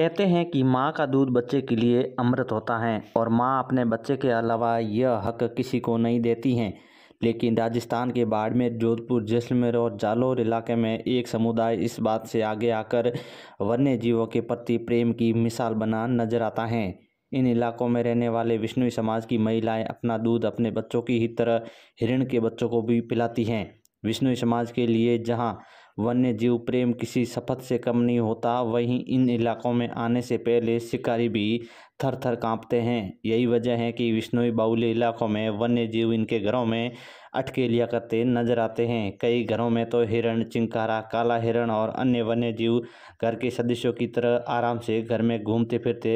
कहते हैं कि माँ का दूध बच्चे के लिए अमृत होता है और माँ अपने बच्चे के अलावा यह हक किसी को नहीं देती हैं लेकिन राजस्थान के बाड़मेर जोधपुर जैसलमेर और जालौर इलाके में एक समुदाय इस बात से आगे आकर वन्य जीवों के प्रति प्रेम की मिसाल बना नजर आता है इन इलाकों में रहने वाले विष्णु समाज की महिलाएं अपना दूध अपने बच्चों की ही तरह हिरण के बच्चों को भी पिलाती हैं विष्णु समाज के लिए जहाँ वन्य जीव प्रेम किसी शपथ से कम नहीं होता वहीं इन इलाकों में आने से पहले शिकारी भी थर थर काँपते हैं यही वजह है कि विष्णुई बाहुल्य इलाक़ों में वन्य जीव इनके घरों में अटके लिया करते नज़र आते हैं कई घरों में तो हिरण चिंकारा काला हिरण और अन्य वन्य जीव घर के सदस्यों की तरह आराम से घर में घूमते फिरते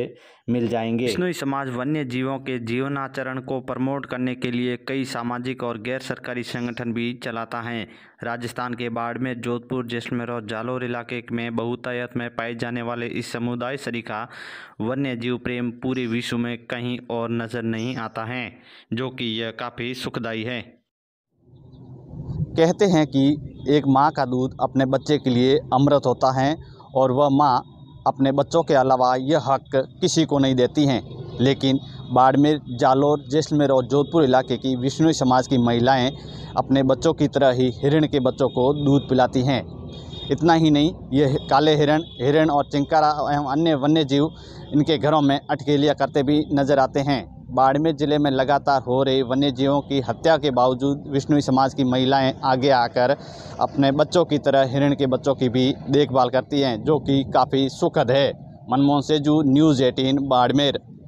मिल जाएंगे विष्णुई समाज वन्य जीवों के जीवनाचरण को प्रमोट करने के लिए कई सामाजिक और गैर सरकारी संगठन भी चलाता है राजस्थान के में जोधपुर जैसलमेर और जालोर इलाके में बहुतायत में पाए जाने वाले इस समुदाय सरीका वन्य जीव प्रेम पूरे विश्व में कहीं और नज़र नहीं आता है जो कि यह काफ़ी सुखदाई है कहते हैं कि एक माँ का दूध अपने बच्चे के लिए अमृत होता है और वह माँ अपने बच्चों के अलावा यह हक किसी को नहीं देती हैं लेकिन बाड़मेर जालोर जैसलमेर और जोधपुर इलाके की विष्णु समाज की महिलाएं अपने बच्चों की तरह ही हिरण के बच्चों को दूध पिलाती हैं इतना ही नहीं ये काले हिरण हिरण और चिंकारा एवं अन्य वन्य जीव इनके घरों में अटके लिया करते भी नजर आते हैं बाड़मेर जिले में लगातार हो रही वन्य जीवों की हत्या के बावजूद विष्णुई समाज की महिलाएं आगे आकर अपने बच्चों की तरह हिरण के बच्चों की भी देखभाल करती हैं जो कि काफ़ी सुखद है मनमोहन सेजू न्यूज़ एटीन बाड़मेर